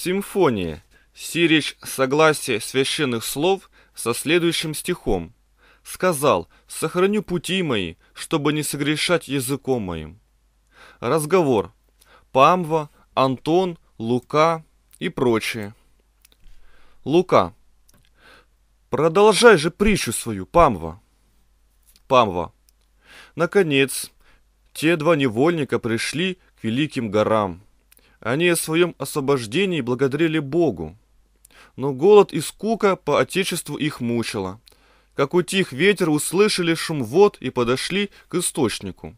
Симфония. Сирич согласие священных слов со следующим стихом. «Сказал, сохраню пути мои, чтобы не согрешать языком моим». Разговор. Памва, Антон, Лука и прочие. Лука. Продолжай же притчу свою, Памва. Памва. Наконец, те два невольника пришли к великим горам – они о своем освобождении благодарили Богу. Но голод и скука по отечеству их мучила. Как утих ветер, услышали шум вод и подошли к источнику.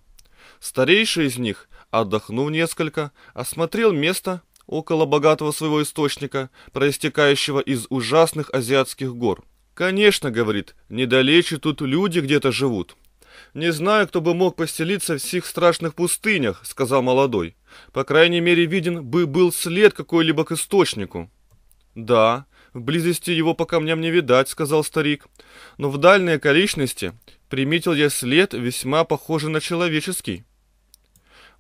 Старейший из них, отдохнув несколько, осмотрел место около богатого своего источника, проистекающего из ужасных азиатских гор. «Конечно, — говорит, — недалече тут люди где-то живут. Не знаю, кто бы мог поселиться в сих страшных пустынях, — сказал молодой. По крайней мере, виден бы был след какой-либо к источнику. Да, в близости его по камням не видать, сказал старик, но в дальней околичности приметил я след, весьма похожий на человеческий.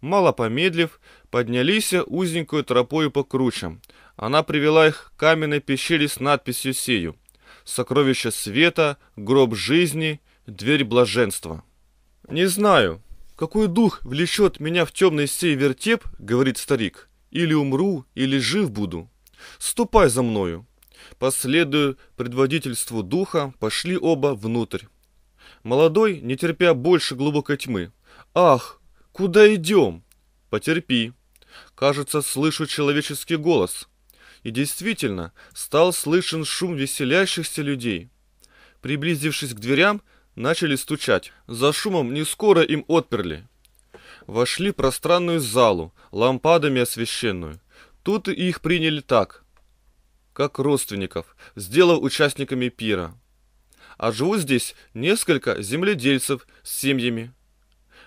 Мало помедлив, поднялись узенькую тропою по кручам. Она привела их к каменной пещере с надписью «Сею» сокровище света, гроб жизни, дверь блаженства. Не знаю, «Какой дух влечет меня в темный сей вертеп?» — говорит старик. «Или умру, или жив буду. Ступай за мною». Последуя предводительству духа, пошли оба внутрь. Молодой, не терпя больше глубокой тьмы. «Ах, куда идем?» «Потерпи». Кажется, слышу человеческий голос. И действительно, стал слышен шум веселящихся людей. Приблизившись к дверям, Начали стучать. За шумом не скоро им отперли. Вошли в пространную залу, лампадами освещенную. Тут и их приняли так, как родственников, сделав участниками пира. А живут здесь несколько земледельцев с семьями.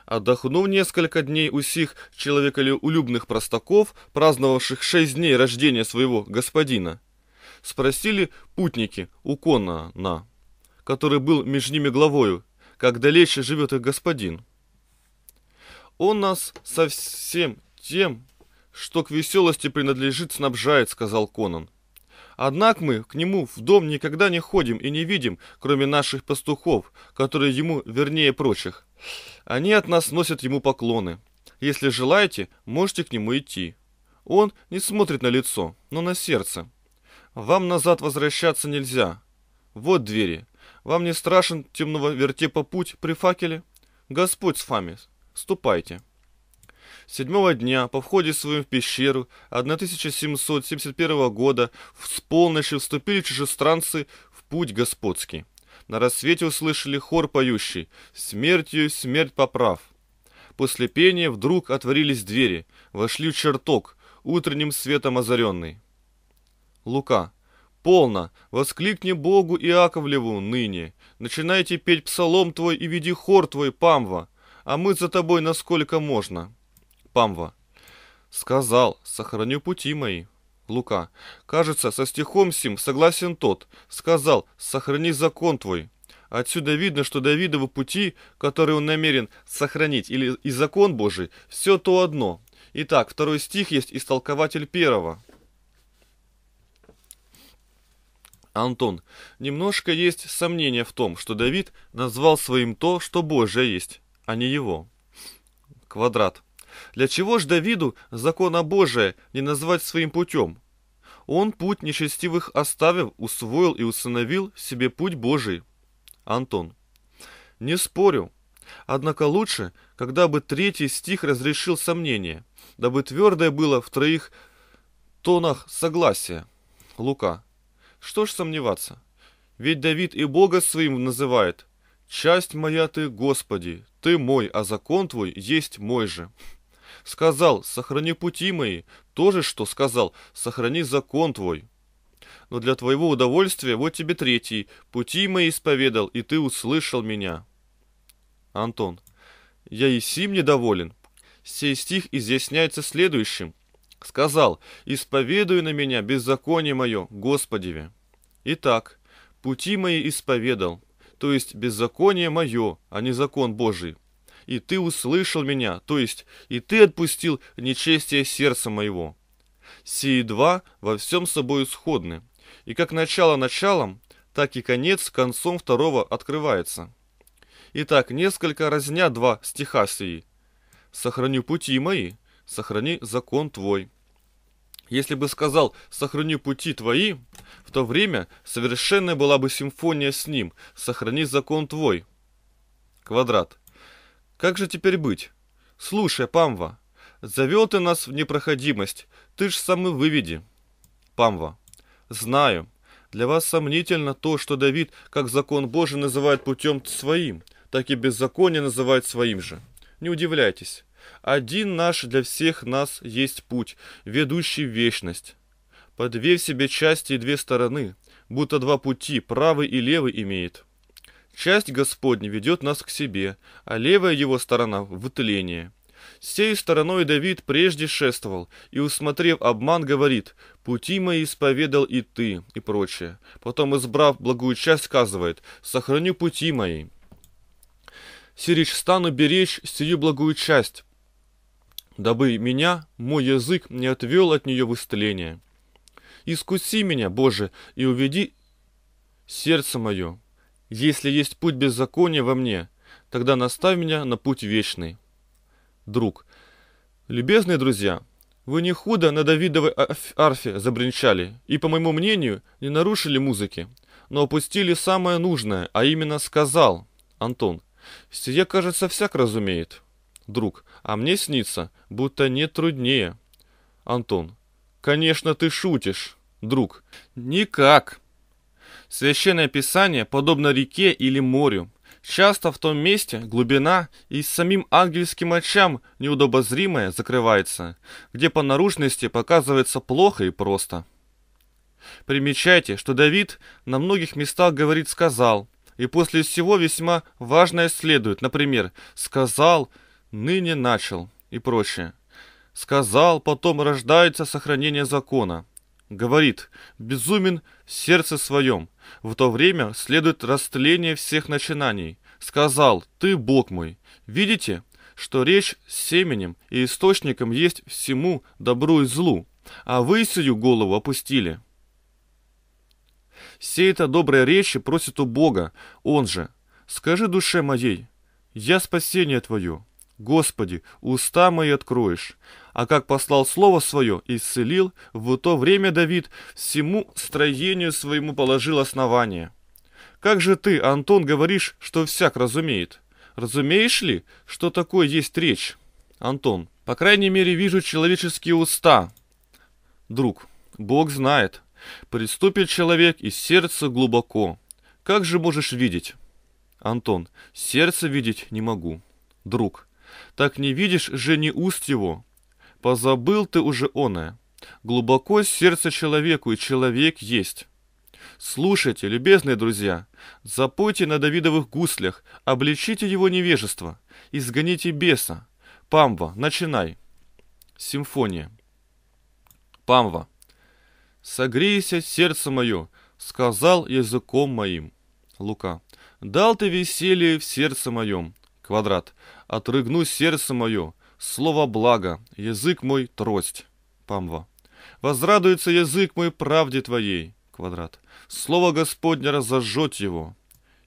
Отдохнув несколько дней у сих человеколюбных простаков, праздновавших шесть дней рождения своего господина, спросили путники у Конана который был между ними главою, как далече живет их господин. Он нас совсем тем, что к веселости принадлежит, снабжает, сказал Конан. Однако мы к нему в дом никогда не ходим и не видим, кроме наших пастухов, которые ему вернее прочих. Они от нас носят ему поклоны. Если желаете, можете к нему идти. Он не смотрит на лицо, но на сердце. Вам назад возвращаться нельзя. Вот двери. Вам не страшен темного вертепа путь при факеле? Господь с вами, ступайте. Седьмого дня по входе своим в пещеру 1771 года с полночи вступили чужестранцы в путь господский. На рассвете услышали хор поющий «Смертью смерть поправ». После пения вдруг отворились двери, вошли в чертог, утренним светом озаренный. Лука, «Полно! Воскликни Богу Иаковлеву ныне! Начинайте петь псалом твой и веди хор твой, Памва! А мы за тобой насколько можно!» Памва. «Сказал, сохраню пути мои!» Лука. «Кажется, со стихом сим согласен тот. Сказал, сохрани закон твой!» Отсюда видно, что Давидовы пути, которые он намерен сохранить, или и закон Божий, все то одно. Итак, второй стих есть истолкователь первого. Антон. Немножко есть сомнение в том, что Давид назвал своим то, что Божье есть, а не его. Квадрат. Для чего ж Давиду закона Божия не назвать своим путем? Он путь нечестивых оставив, усвоил и усыновил себе путь Божий. Антон. Не спорю. Однако лучше, когда бы третий стих разрешил сомнение, дабы твердое было в троих тонах согласия. Лука. Что ж сомневаться? Ведь Давид и Бога своим называет. «Часть моя ты, Господи, ты мой, а закон твой есть мой же». Сказал, сохрани пути мои, то же, что сказал, сохрани закон твой. Но для твоего удовольствия вот тебе третий, пути мои исповедал, и ты услышал меня. Антон, я и сим недоволен. Сей стих изъясняется следующим – сказал, «Исповедуй на меня беззаконие мое, Господеве». Итак, пути мои исповедал, то есть беззаконие мое, а не закон Божий. И ты услышал меня, то есть и ты отпустил нечестие сердца моего. Сии два во всем собой сходны, и как начало началом, так и конец концом второго открывается. Итак, несколько разня два стиха сии. «Сохраню пути мои, сохрани закон твой. Если бы сказал «сохрани пути твои», в то время совершенная была бы симфония с ним «сохрани закон твой». Квадрат. Как же теперь быть? Слушай, Памва, завел ты нас в непроходимость, ты ж самый выведи. Памва. Знаю. Для вас сомнительно то, что Давид, как закон Божий, называет путем своим, так и беззаконие называет своим же. Не удивляйтесь. Один наш для всех нас есть путь, ведущий в вечность. Подве в себе части и две стороны, будто два пути, правый и левый имеет. Часть Господня ведет нас к себе, а левая его сторона — в тление. Сей стороной Давид прежде шествовал, и, усмотрев обман, говорит, «Пути мои исповедал и ты», и прочее. Потом, избрав благую часть, сказывает, «Сохраню пути мои». Сирич стану беречь сию благую часть, дабы меня, мой язык, не отвел от нее в истление. Искуси меня, Боже, и уведи сердце мое. Если есть путь беззакония во мне, тогда наставь меня на путь вечный. Друг. Любезные друзья, вы не худо на Давидовой а, арфе забринчали и, по моему мнению, не нарушили музыки, но опустили самое нужное, а именно сказал, Антон. Сие, кажется, всяк разумеет друг, а мне снится, будто не труднее. Антон. Конечно, ты шутишь, друг. Никак. Священное Писание подобно реке или морю. Часто в том месте глубина и с самим ангельским очам неудобозримая закрывается, где по наружности показывается плохо и просто. Примечайте, что Давид на многих местах говорит «сказал», и после всего весьма важное следует, например, «сказал», ныне начал и прочее. Сказал, потом рождается сохранение закона. Говорит, безумен в сердце своем. В то время следует растление всех начинаний. Сказал, ты Бог мой. Видите, что речь с семенем и источником есть всему добру и злу, а вы сию голову опустили. Все это добрые речи просит у Бога, он же, скажи душе моей, я спасение твое, Господи, уста мои откроешь. А как послал слово свое и исцелил, в то время Давид всему строению своему положил основание. Как же ты, Антон, говоришь, что всяк разумеет? Разумеешь ли, что такое есть речь? Антон, по крайней мере, вижу человеческие уста. Друг, Бог знает. Приступит человек из сердца глубоко. Как же можешь видеть? Антон, сердце видеть не могу. Друг, так не видишь же не уст его. Позабыл ты уже оное. Глубоко сердце человеку, и человек есть. Слушайте, любезные друзья, запойте на Давидовых гуслях, обличите его невежество, изгоните беса. Памва, начинай. Симфония. Памва. «Согрейся, сердце мое», — сказал языком моим. Лука. «Дал ты веселье в сердце моем, Квадрат. Отрыгну сердце мое, слово благо, язык мой трость. Памва. Возрадуется язык мой правде твоей. Квадрат. Слово Господне разожжет его.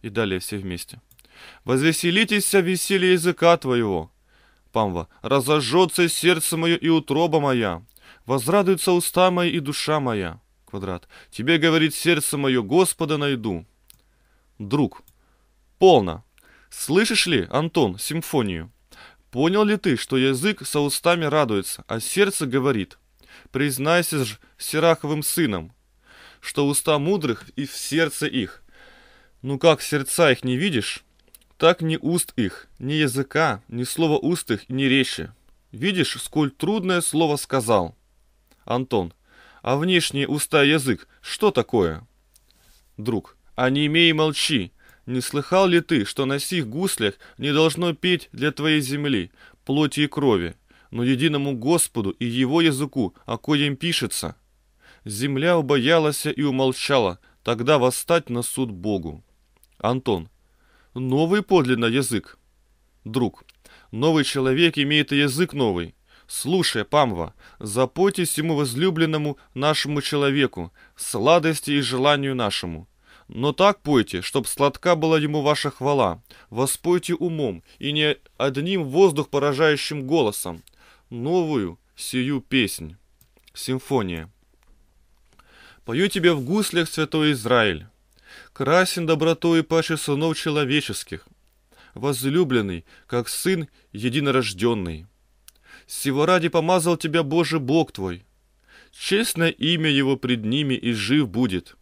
И далее все вместе. Возвеселитесь веселье языка твоего. Памва. Разожжется сердце мое и утроба моя. Возрадуется уста мои и душа моя. Квадрат. Тебе говорит сердце мое, Господа найду. Друг. Полно. Слышишь ли, Антон, симфонию? Понял ли ты, что язык со устами радуется, а сердце говорит? Признайся же, Сераховым сыном, что уста мудрых и в сердце их. Ну как сердца их не видишь, так ни уст их, ни языка, ни слова уст их, ни речи. Видишь, сколь трудное слово сказал. Антон, а внешние уста и язык, что такое? Друг, а не имей и молчи, не слыхал ли ты, что на сих гуслях не должно петь для твоей земли, плоти и крови, но единому Господу и его языку, о коем пишется? Земля убоялась и умолчала, тогда восстать на суд Богу. Антон. Новый подлинно язык. Друг. Новый человек имеет и язык новый. Слушай, Памва, запойтесь ему возлюбленному нашему человеку, сладости и желанию нашему. Но так пойте, чтоб сладка была ему ваша хвала. Воспойте умом и не одним воздух поражающим голосом. Новую сию песнь. Симфония. Пою тебе в гуслях, святой Израиль. Красен добротой паче сынов человеческих. Возлюбленный, как сын единорожденный. Сего ради помазал тебя Боже Бог твой. Честное имя его пред ними и жив будет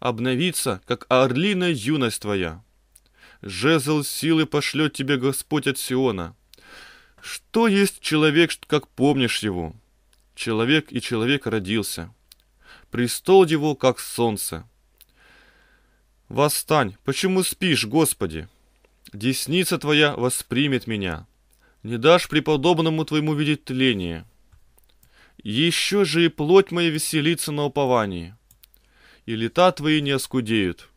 обновится, как орлиная юность твоя. Жезл силы пошлет тебе Господь от Сиона. Что есть человек, как помнишь его? Человек и человек родился. Престол его, как солнце. Восстань, почему спишь, Господи? Десница твоя воспримет меня. Не дашь преподобному твоему видеть тление. Еще же и плоть моя веселится на уповании и лета твои не оскудеют.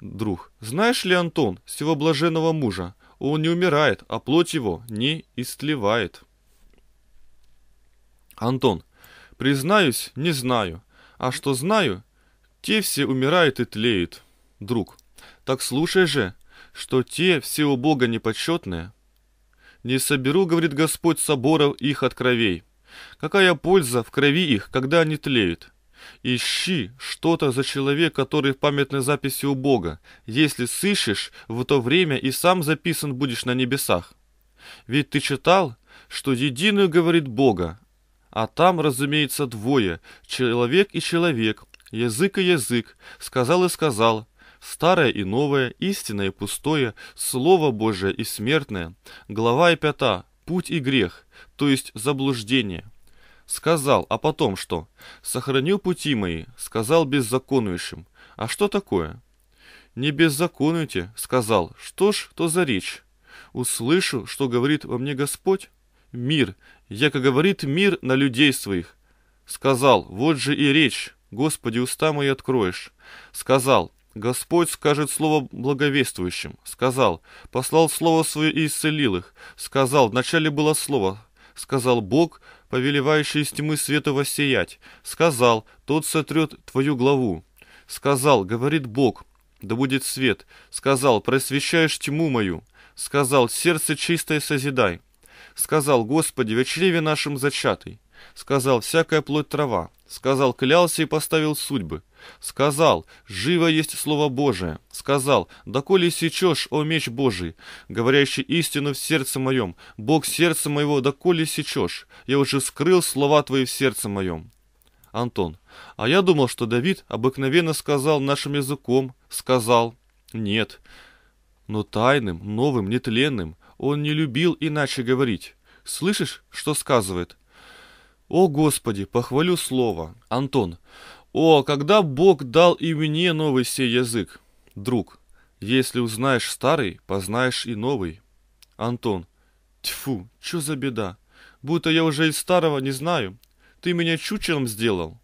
Друг, знаешь ли, Антон, сего блаженного мужа, он не умирает, а плоть его не истлевает. Антон, признаюсь, не знаю, а что знаю, те все умирают и тлеют. Друг, так слушай же, что те все у Бога непочетные. Не соберу, говорит Господь, соборов их от кровей. Какая польза в крови их, когда они тлеют? Ищи, что-то за человек, который в памятной записи у Бога. Если сыщешь, в то время и сам записан будешь на небесах. Ведь ты читал, что единую говорит Бога, а там, разумеется, двое, человек и человек, язык и язык, сказал и сказал, старое и новое, истинное и пустое, слово Божие и смертное, глава и пята, путь и грех, то есть заблуждение – Сказал, а потом что? Сохранил пути мои, сказал беззаконующим. А что такое? Не беззаконуйте, сказал. Что ж, то за речь. Услышу, что говорит во мне Господь. Мир, яко говорит мир на людей своих. Сказал, вот же и речь, Господи, уста мои откроешь. Сказал, Господь скажет слово благовествующим. Сказал, послал слово свое и исцелил их. Сказал, вначале было слово, сказал Бог, повелевающий из тьмы свету воссиять. Сказал, тот сотрет твою главу. Сказал, говорит Бог, да будет свет. Сказал, просвещаешь тьму мою. Сказал, сердце чистое созидай. Сказал, Господи, вечереве нашим зачатый сказал «всякая плоть трава», сказал «клялся и поставил судьбы», сказал «живо есть Слово Божие», сказал «доколе сечешь, о меч Божий, говорящий истину в сердце моем, Бог сердце моего, доколе сечешь, я уже скрыл слова твои в сердце моем». Антон. А я думал, что Давид обыкновенно сказал нашим языком, сказал «нет». Но тайным, новым, нетленным он не любил иначе говорить. Слышишь, что сказывает? О, Господи, похвалю слово. Антон. О, а когда Бог дал и мне новый сей язык. Друг. Если узнаешь старый, познаешь и новый. Антон. Тьфу, чё за беда? Будто я уже из старого не знаю. Ты меня чучелом сделал.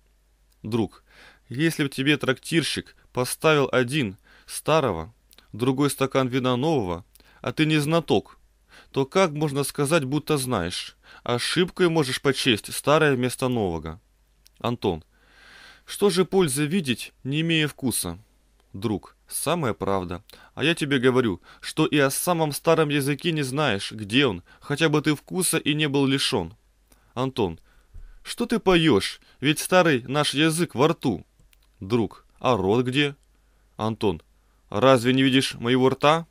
Друг. Если в тебе трактирщик поставил один старого, другой стакан вина нового, а ты не знаток, то как можно сказать, будто знаешь? Ошибкой можешь почесть старое вместо нового. Антон. Что же пользы видеть, не имея вкуса? Друг. Самая правда. А я тебе говорю, что и о самом старом языке не знаешь, где он, хотя бы ты вкуса и не был лишен. Антон. Что ты поешь? Ведь старый наш язык во рту. Друг. А рот где? Антон. Разве не видишь моего рта?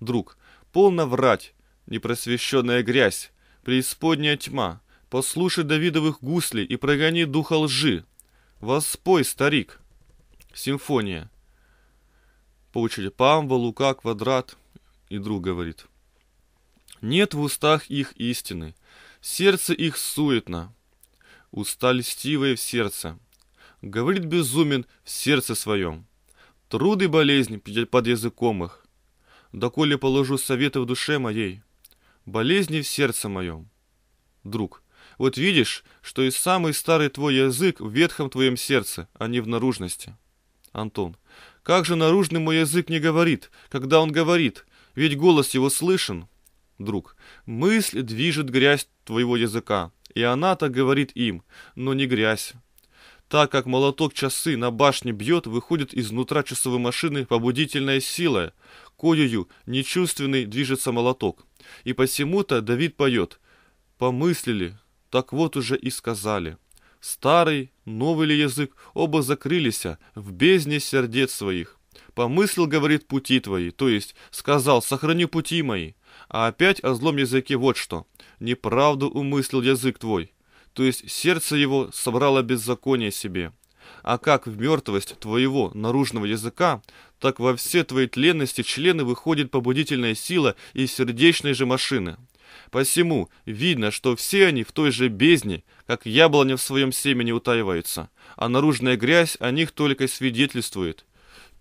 Друг. Полно врать. Непросвещенная грязь преисподняя тьма, послушай Давидовых гуслей и прогони духа лжи. Воспой, старик. Симфония. По очереди Памба, Лука, Квадрат и друг говорит. Нет в устах их истины, сердце их суетно. Уста льстивые в сердце, говорит безумен в сердце своем. Труды и болезни под языком их, доколе положу советы в душе моей – болезни в сердце моем. Друг, вот видишь, что и самый старый твой язык в ветхом твоем сердце, а не в наружности. Антон, как же наружный мой язык не говорит, когда он говорит, ведь голос его слышен? Друг, мысль движет грязь твоего языка, и она-то говорит им, но не грязь. Так как молоток часы на башне бьет, выходит изнутра часовой машины побудительная сила, коею нечувственный движется молоток. И посему-то Давид поет «Помыслили, так вот уже и сказали». Старый, новый ли язык, оба закрылися в бездне сердец своих. Помыслил, говорит, пути твои, то есть сказал, сохрани пути мои. А опять о злом языке вот что. Неправду умыслил язык твой. То есть сердце его собрало беззаконие себе. А как в мертвость твоего наружного языка, так во все твои тленности члены выходит побудительная сила из сердечной же машины. Посему видно, что все они в той же бездне, как яблоня в своем семени утаивается, а наружная грязь о них только свидетельствует.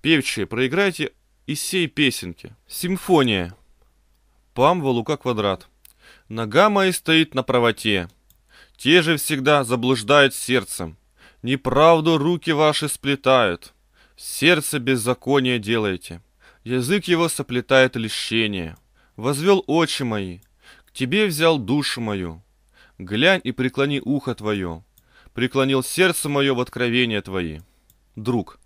Певчие, проиграйте из сей песенки. Симфония. Памва Лука Квадрат. Нога моя стоит на правоте, те же всегда заблуждают сердцем, неправду руки ваши сплетают, сердце беззаконие делаете, язык его соплетает лещение. Возвел очи мои, к тебе взял душу мою, глянь и преклони ухо твое, преклонил сердце мое в откровение твои. Друг,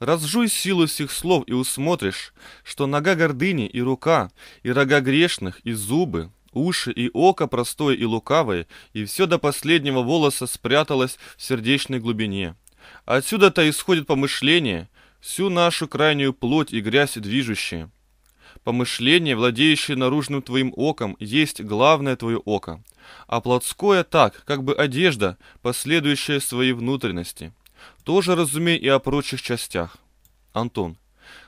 разжуй силу сих слов и усмотришь, что нога гордыни и рука, и рога грешных, и зубы, Уши и око простое и лукавое, и все до последнего волоса спряталось в сердечной глубине. Отсюда-то исходит помышление, всю нашу крайнюю плоть и грязь движущие. Помышление, владеющее наружным твоим оком, есть главное твое око, а плотское так, как бы одежда, последующая своей внутренности. Тоже разумей и о прочих частях. Антон.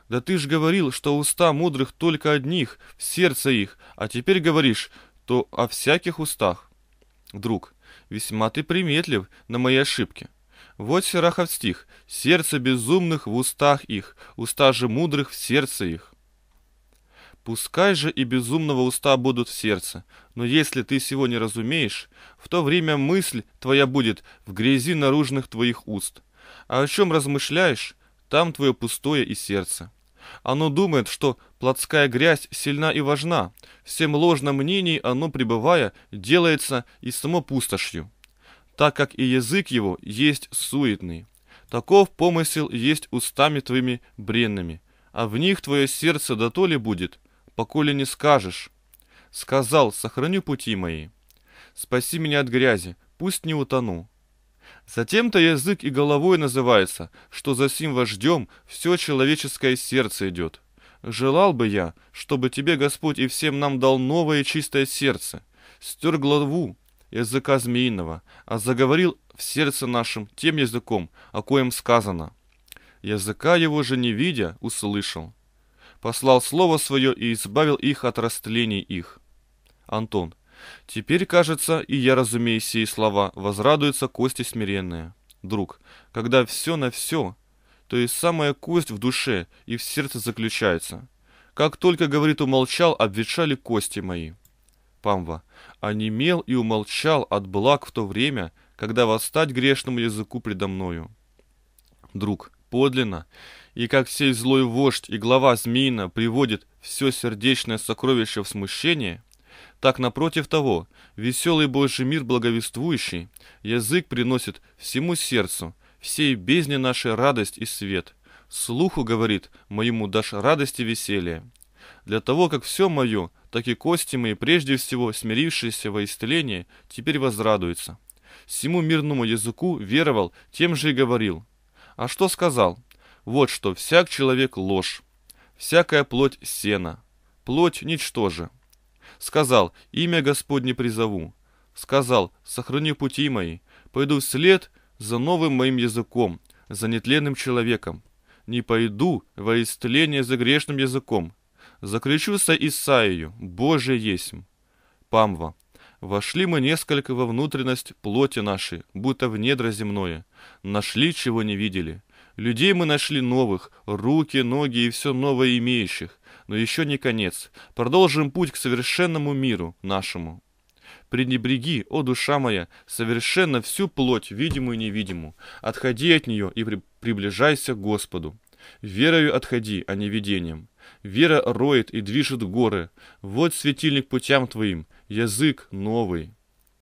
Да ты ж говорил, что уста мудрых только одних, в сердце их, а теперь говоришь, то о всяких устах. Друг, весьма ты приметлив на мои ошибки. Вот сирахов стих. Сердце безумных в устах их, уста же мудрых в сердце их. Пускай же и безумного уста будут в сердце, но если ты сего не разумеешь, в то время мысль твоя будет в грязи наружных твоих уст. А о чем размышляешь, там твое пустое и сердце. Оно думает, что плотская грязь сильна и важна. Всем ложным мнений оно, пребывая, делается и само пустошью. Так как и язык его есть суетный. Таков помысел есть устами твоими бренными, а в них твое сердце да то ли будет, поколе не скажешь. Сказал, сохраню пути мои. Спаси меня от грязи, пусть не утону. Затем-то язык и головой называется, что за сим вождем все человеческое сердце идет. Желал бы я, чтобы тебе Господь и всем нам дал новое чистое сердце, стер главу языка змеиного, а заговорил в сердце нашем тем языком, о коем сказано. Языка его же не видя, услышал. Послал слово свое и избавил их от растлений их. Антон, Теперь, кажется, и я разумею сии слова, возрадуются кости смиренные. Друг, когда все на все, то есть самая кость в душе и в сердце заключается. Как только, говорит, умолчал, обветшали кости мои. Памва, онемел а и умолчал от благ в то время, когда восстать грешному языку предо мною. Друг, подлинно, и как сей злой вождь и глава змеина приводит все сердечное сокровище в смущение – так, напротив того, веселый Божий мир благовествующий, язык приносит всему сердцу, всей бездне нашей радость и свет. Слуху говорит, моему дашь радость и веселье. Для того, как все мое, так и кости мои, прежде всего смирившиеся во истление, теперь возрадуются. Всему мирному языку веровал, тем же и говорил. А что сказал? Вот что, всяк человек ложь, всякая плоть сена, плоть ничтоже. Сказал, имя Господне призову. Сказал, сохрани пути мои. Пойду вслед за новым моим языком, за нетленным человеком. Не пойду во истление за грешным языком. Закричуся Исаию, Боже есмь. Памва. Вошли мы несколько во внутренность плоти нашей, будто в недра земное. Нашли, чего не видели. Людей мы нашли новых, руки, ноги и все новое имеющих но еще не конец. Продолжим путь к совершенному миру нашему. Пренебреги, о душа моя, совершенно всю плоть, видимую и невидимую. Отходи от нее и при приближайся к Господу. Верою отходи, а не видением. Вера роет и движет горы. Вот светильник путям твоим, язык новый.